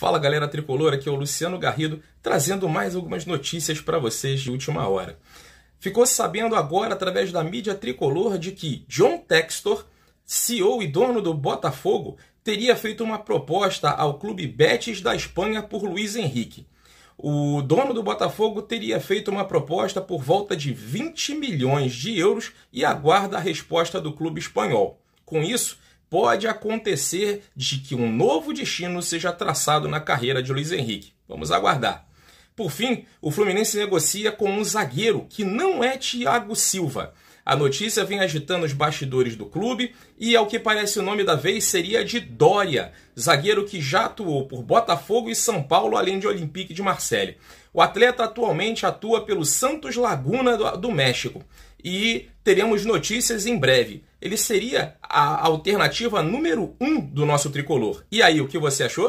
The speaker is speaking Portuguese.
Fala galera tricolor, aqui é o Luciano Garrido trazendo mais algumas notícias para vocês de última hora. Ficou sabendo agora através da mídia tricolor de que John Textor, CEO e dono do Botafogo, teria feito uma proposta ao clube Betis da Espanha por Luiz Henrique. O dono do Botafogo teria feito uma proposta por volta de 20 milhões de euros e aguarda a resposta do clube espanhol. Com isso, pode acontecer de que um novo destino seja traçado na carreira de Luiz Henrique. Vamos aguardar. Por fim, o Fluminense negocia com um zagueiro que não é Thiago Silva. A notícia vem agitando os bastidores do clube e, ao que parece, o nome da vez seria de Dória, zagueiro que já atuou por Botafogo e São Paulo, além de Olympique de Marseille. O atleta atualmente atua pelo Santos Laguna do México e teremos notícias em breve. Ele seria a alternativa número um do nosso tricolor. E aí, o que você achou?